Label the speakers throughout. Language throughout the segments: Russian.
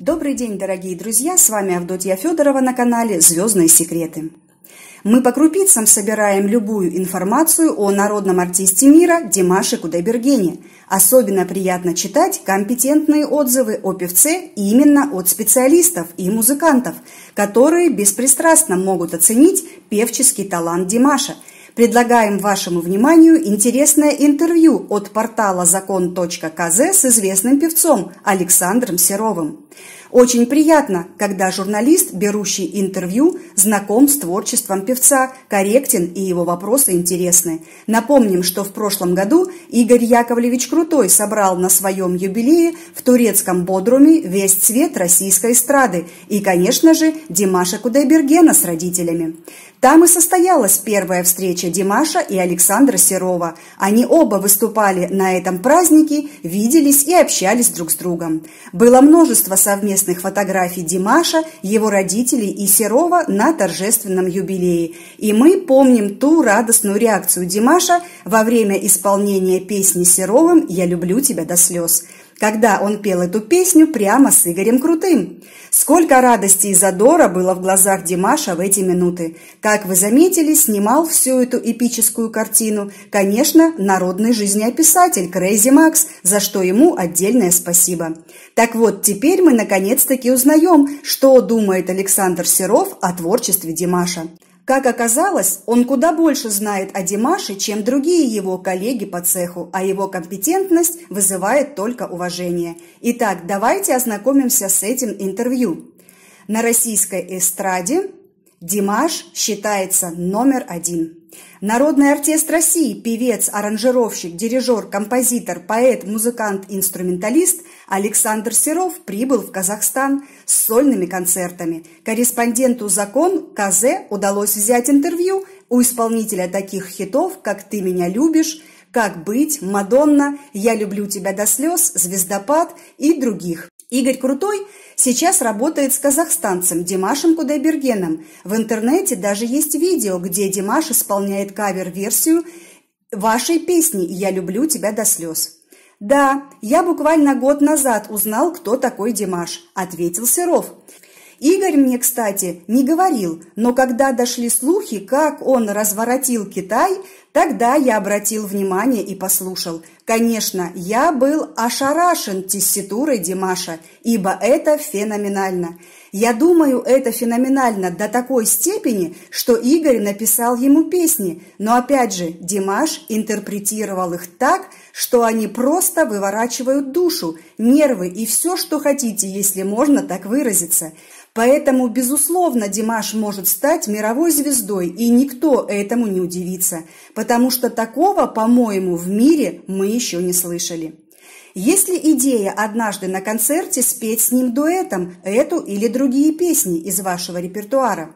Speaker 1: Добрый день, дорогие друзья! С вами Авдотья Федорова на канале «Звездные секреты». Мы по крупицам собираем любую информацию о народном артисте мира Димаше Кудайбергене. Особенно приятно читать компетентные отзывы о певце именно от специалистов и музыкантов, которые беспристрастно могут оценить певческий талант Димаша – Предлагаем вашему вниманию интересное интервью от портала закон.кз с известным певцом Александром Серовым. Очень приятно, когда журналист, берущий интервью, знаком с творчеством певца, корректен и его вопросы интересны. Напомним, что в прошлом году Игорь Яковлевич Крутой собрал на своем юбилее в турецком Бодруме весь цвет российской эстрады и, конечно же, Димаша Кудайбергена с родителями. Там и состоялась первая встреча Димаша и Александра Серова. Они оба выступали на этом празднике, виделись и общались друг с другом. Было множество совместных совместных фотографий Димаша, его родителей и Серова на торжественном юбилее. И мы помним ту радостную реакцию Димаша во время исполнения песни Серовым «Я люблю тебя до слез» когда он пел эту песню прямо с Игорем Крутым. Сколько радости и задора было в глазах Димаша в эти минуты. Как вы заметили, снимал всю эту эпическую картину, конечно, народный жизнеописатель Крейзи Макс, за что ему отдельное спасибо. Так вот, теперь мы наконец-таки узнаем, что думает Александр Серов о творчестве Димаша. Как оказалось, он куда больше знает о Димаше, чем другие его коллеги по цеху, а его компетентность вызывает только уважение. Итак, давайте ознакомимся с этим интервью. На российской эстраде Димаш считается номер один. Народный артист России, певец, аранжировщик, дирижер, композитор, поэт, музыкант, инструменталист Александр Серов прибыл в Казахстан с сольными концертами. Корреспонденту «Закон» КЗ удалось взять интервью у исполнителя таких хитов, как «Ты меня любишь», «Как быть», «Мадонна», «Я люблю тебя до слез», «Звездопад» и других. Игорь Крутой сейчас работает с казахстанцем Димашем Кудайбергеном. В интернете даже есть видео, где Димаш исполняет кавер-версию вашей песни «Я люблю тебя до слез». «Да, я буквально год назад узнал, кто такой Димаш», – ответил Серов. Игорь мне, кстати, не говорил, но когда дошли слухи, как он разворотил Китай, тогда я обратил внимание и послушал. Конечно, я был ошарашен тесситурой Димаша, ибо это феноменально. Я думаю, это феноменально до такой степени, что Игорь написал ему песни, но опять же, Димаш интерпретировал их так, что они просто выворачивают душу, нервы и все, что хотите, если можно так выразиться. Поэтому, безусловно, Димаш может стать мировой звездой, и никто этому не удивится, потому что такого, по-моему, в мире мы еще не слышали. Если идея однажды на концерте спеть с ним дуэтом эту или другие песни из вашего репертуара?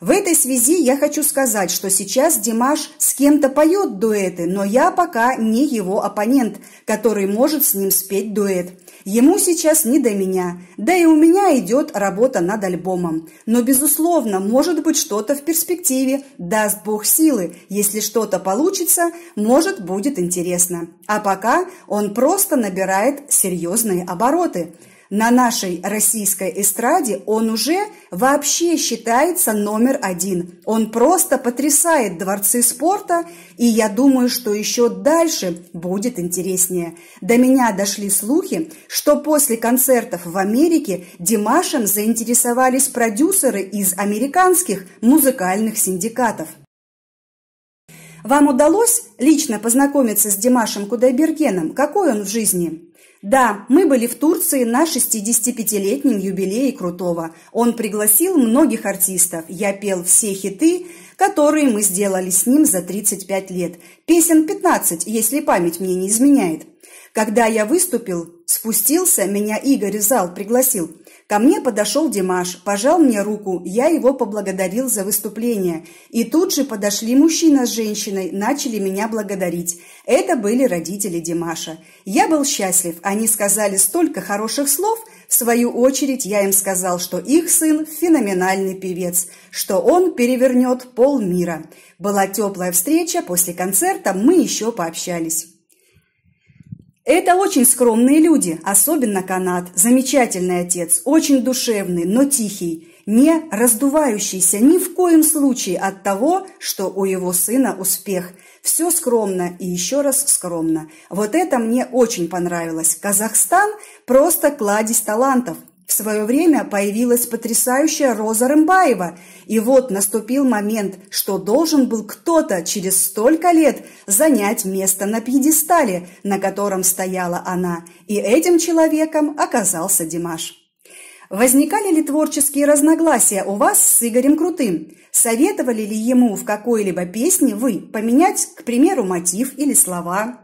Speaker 1: В этой связи я хочу сказать, что сейчас Димаш с кем-то поет дуэты, но я пока не его оппонент, который может с ним спеть дуэт. Ему сейчас не до меня, да и у меня идет работа над альбомом. Но, безусловно, может быть что-то в перспективе, даст Бог силы. Если что-то получится, может будет интересно. А пока он просто набирает серьезные обороты на нашей российской эстраде он уже вообще считается номер один. Он просто потрясает дворцы спорта, и я думаю, что еще дальше будет интереснее. До меня дошли слухи, что после концертов в Америке Димашем заинтересовались продюсеры из американских музыкальных синдикатов. Вам удалось лично познакомиться с Димашем Кудайбергеном? Какой он в жизни? Да, мы были в Турции на 65-летнем юбилее Крутого. Он пригласил многих артистов. Я пел все хиты, которые мы сделали с ним за 35 лет. Песен 15, если память мне не изменяет. Когда я выступил, спустился, меня Игорь в зал пригласил. Ко мне подошел Димаш, пожал мне руку, я его поблагодарил за выступление. И тут же подошли мужчина с женщиной, начали меня благодарить. Это были родители Димаша. Я был счастлив, они сказали столько хороших слов, в свою очередь я им сказал, что их сын – феноменальный певец, что он перевернет полмира. Была теплая встреча, после концерта мы еще пообщались. Это очень скромные люди, особенно Канат. Замечательный отец, очень душевный, но тихий, не раздувающийся ни в коем случае от того, что у его сына успех. Все скромно и еще раз скромно. Вот это мне очень понравилось. Казахстан – просто кладезь талантов – свое время появилась потрясающая Роза Рымбаева. И вот наступил момент, что должен был кто-то через столько лет занять место на пьедестале, на котором стояла она. И этим человеком оказался Димаш. Возникали ли творческие разногласия у вас с Игорем Крутым? Советовали ли ему в какой-либо песне вы поменять, к примеру, мотив или слова?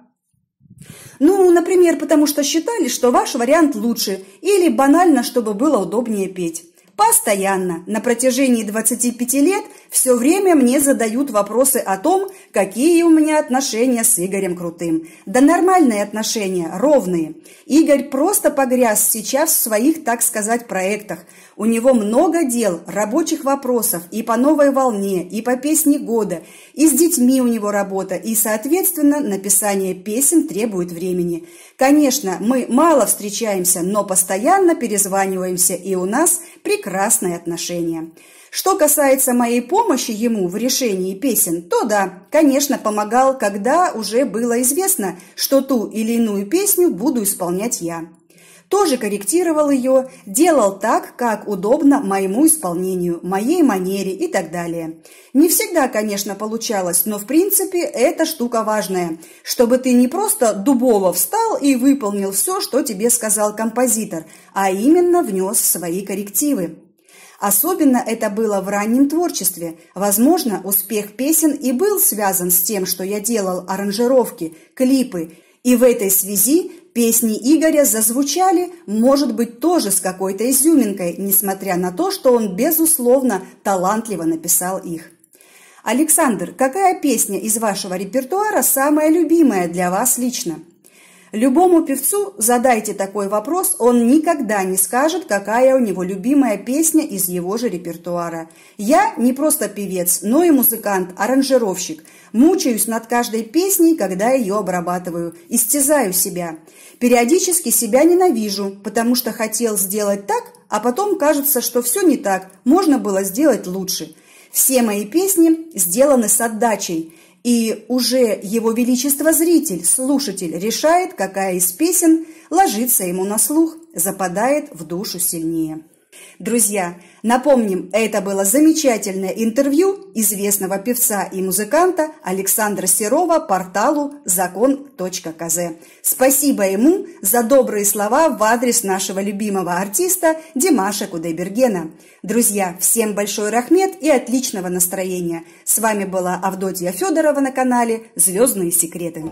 Speaker 1: Ну, например, потому что считали, что ваш вариант лучше, или банально, чтобы было удобнее петь. Постоянно, на протяжении 25 лет, все время мне задают вопросы о том, какие у меня отношения с Игорем Крутым. Да нормальные отношения, ровные. Игорь просто погряз сейчас в своих, так сказать, проектах. У него много дел, рабочих вопросов и по новой волне, и по песне года, и с детьми у него работа, и, соответственно, написание песен требует времени. Конечно, мы мало встречаемся, но постоянно перезваниваемся, и у нас прекрасные отношения. Что касается моей помощи ему в решении песен, то да, конечно, помогал, когда уже было известно, что ту или иную песню буду исполнять я. Тоже корректировал ее, делал так, как удобно моему исполнению, моей манере и так далее. Не всегда, конечно, получалось, но в принципе эта штука важная, чтобы ты не просто дубово встал и выполнил все, что тебе сказал композитор, а именно внес свои коррективы. Особенно это было в раннем творчестве. Возможно, успех песен и был связан с тем, что я делал аранжировки, клипы, и в этой связи песни Игоря зазвучали, может быть, тоже с какой-то изюминкой, несмотря на то, что он, безусловно, талантливо написал их. Александр, какая песня из вашего репертуара самая любимая для вас лично? Любому певцу задайте такой вопрос, он никогда не скажет, какая у него любимая песня из его же репертуара. Я не просто певец, но и музыкант, аранжировщик. Мучаюсь над каждой песней, когда ее обрабатываю. Истязаю себя. Периодически себя ненавижу, потому что хотел сделать так, а потом кажется, что все не так, можно было сделать лучше. Все мои песни сделаны с отдачей – и уже его величество зритель, слушатель решает, какая из песен ложится ему на слух, западает в душу сильнее. Друзья, напомним, это было замечательное интервью известного певца и музыканта Александра Серова порталу закон.кз. Спасибо ему за добрые слова в адрес нашего любимого артиста Димаша Кудайбергена. Друзья, всем большой рахмет и отличного настроения. С вами была Авдотья Федорова на канале «Звездные секреты».